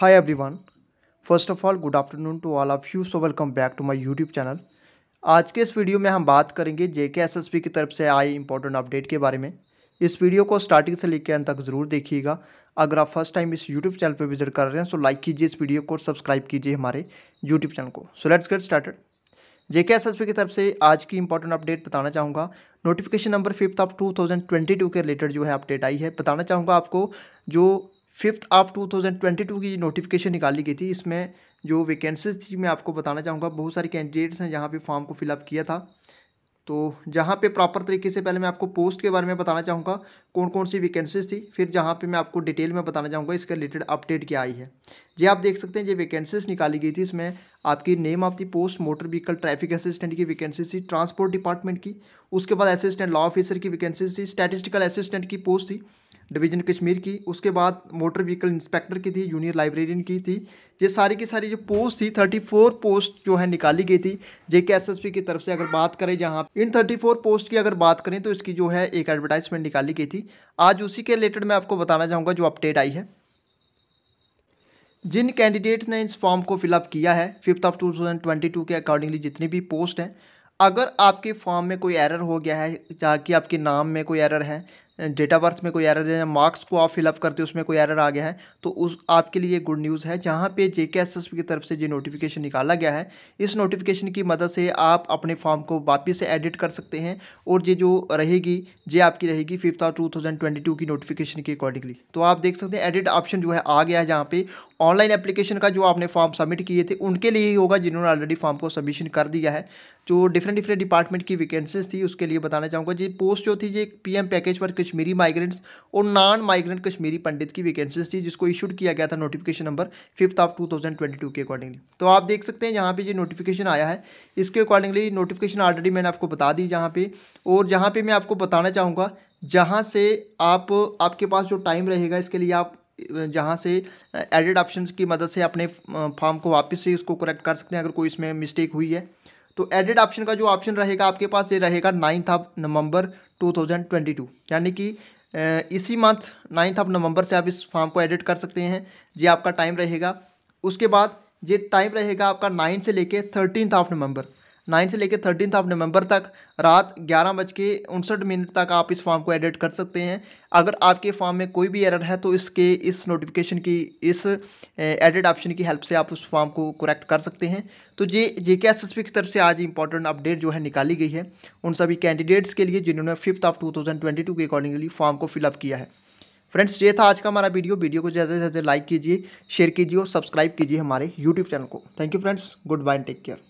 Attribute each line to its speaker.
Speaker 1: hi everyone first of all good afternoon to all of you so welcome back to my YouTube channel आज के इस video में हम बात करेंगे जेके एसएसबी की तरफ से आई इंपॉर्टेंट अपडेट के बारे में इस वीडियो को स्टार्टिंग से लेकर अंत तक ज़रूर देखिएगा अगर आप फर्स्ट टाइम इस यूट्यूब चैनल पर विजिट कर रहे हैं तो लाइक कीजिए इस वीडियो को और सब्सक्राइब कीजिए हमारे यूट्यूब चैनल को so let's get started JK SSB की तरफ से आज की इंपॉर्टेंट अपडेट बताना चाहूँगा नोटिफिकेशन नंबर फिफ्थ ऑफ 2022 के रिलेटेड जो है अपडेट आई है बताना चाहूँगा आपको जो फिफ्थ ऑफ 2022 की नोटिफिकेशन निकाली गई थी इसमें जो वैकेंसीज थी मैं आपको बताना चाहूँगा बहुत सारे कैंडिडेट्स हैं जहाँ पे फॉर्म को फिलअप किया था तो जहाँ पे प्रॉपर तरीके से पहले मैं आपको पोस्ट के बारे में बताना चाहूँगा कौन कौन सी वैकेंसीज थी फिर जहाँ पे मैं आपको डिटेल में बताना चाहूँगा इसके रिलेटेड अपडेट क्या आई है ये आप देख सकते हैं ये वैकेंसीज निकाली गई थी इसमें आपकी name of the post motor vehicle traffic assistant की वैकेंसी थी ट्रांसपोर्ट डिपार्टमेंट की उसके बाद असिस्टेंट लॉ ऑफिसर की वैकेंसी थी स्टैटिस्टिकल असिस्टेंट की पोस्ट थी डिवीजन कश्मीर की उसके बाद मोटर व्हीकल इंस्पेक्टर की थी जूनियर लाइब्रेरियन की थी ये सारी की सारी जो पोस्ट थी 34 पोस्ट जो है निकाली गई थी जे के एस एस पी की तरफ से अगर बात करें जहाँ इन 34 पोस्ट की अगर बात करें तो इसकी जो है एक एडवर्टाइजमेंट निकाली गई थी आज उसी के रिलेटेड मैं आपको बताना चाहूँगा जो अपडेट आई है जिन कैंडिडेट ने इस फॉर्म को फिलअप किया है फिफ्थ ऑफ टू के अकॉर्डिंगली जितनी भी पोस्ट हैं अगर आपके फॉर्म में कोई एरर हो गया है जहाँ कि आपके नाम में कोई एरर है डेट ऑफ बर्थ में कोई एरर है या मार्क्स को आप फिलअप करते हो उसमें कोई एरर आ गया है तो उस आपके लिए गुड न्यूज़ है जहाँ पे जे के की तरफ से जो नोटिफिकेशन निकाला गया है इस नोटिफिकेशन की मदद से आप अपने फॉर्म को वापस से एडिट कर सकते हैं और ये जो रहेगी ये आपकी रहेगी फिफ्थ और टू की नोटिफिकेशन के अकॉर्डिंगली तो आप देख सकते हैं एडिट ऑप्शन जो है आ गया है जहाँ पर ऑनलाइन एप्लीकेशन का जो आपने फॉर्म सबमिट किए थे उनके लिए ही होगा जिन्होंने ऑलरेडी फॉर्म को सबमिशन कर दिया है जो डिफरेंट डिफरेंट डिपार्टमेंट की वैकेंसीज थी उसके लिए बताना चाहूँगा जी पोस्ट जो थी ये पीएम पैकेज पर कुछ कश्मीरी माइग्रेंट्स और नॉन माइग्रेंट कश्मीरी पंडित की वैकेंसीज थी जिसको इशूड किया गया था नोटिफिकेशन नंबर फिफ्थ ऑफ 2022 के अकॉर्डिंगली तो आप देख सकते हैं यहाँ पे ये नोटिफिकेशन आया है इसके अकॉर्डिंगली नोटिफिकेशन ऑलरेडी मैंने आपको बता दी जहाँ पे और जहाँ पर मैं आपको बताना चाहूँगा जहाँ से आप आपके पास जो टाइम रहेगा इसके लिए आप जहाँ से एडिड uh, ऑप्शन की मदद से अपने फॉर्म uh, को वापस से उसको करेक्ट कर सकते हैं अगर कोई इसमें मिस्टेक हुई है तो एडिट ऑप्शन का जो ऑप्शन रहेगा आपके पास ये रहेगा नाइन्थ ऑफ नवंबर 2022 यानी कि इसी मंथ नाइन्थ ऑफ नवंबर से आप इस फॉर्म को एडिट कर सकते हैं ये आपका टाइम रहेगा उसके बाद ये टाइम रहेगा आपका नाइन्थ से लेके थर्टीनथ ऑफ नवंबर नाइन से लेकर थर्टीन ऑफ नवंबर तक रात ग्यारह बज के उनसठ मिनट तक आप इस फॉर्म को एडिट कर सकते हैं अगर आपके फॉर्म में कोई भी एरर है तो इसके इस नोटिफिकेशन की इस एडिट ऑप्शन की हेल्प से आप उस फॉर्म को करेक्ट कर सकते हैं तो जे जे के एस एस पी की तरफ से आज इंपॉर्टेंट अपडेट जो है निकाली गई है उन सभी कैंडिडेट्स के लिए जिन्होंने fifth of two thousand twenty two के अकॉर्डिंगली फॉर्म को फिलअप किया है फ्रेंड्स ये था आज का हमारा वीडियो वीडियो को ज़्यादा से ज़्यादा लाइक कीजिए शेयर कीजिए और सब्सक्राइब कीजिए हमारे यूट्यूब चैनल को thank you friends good bye take care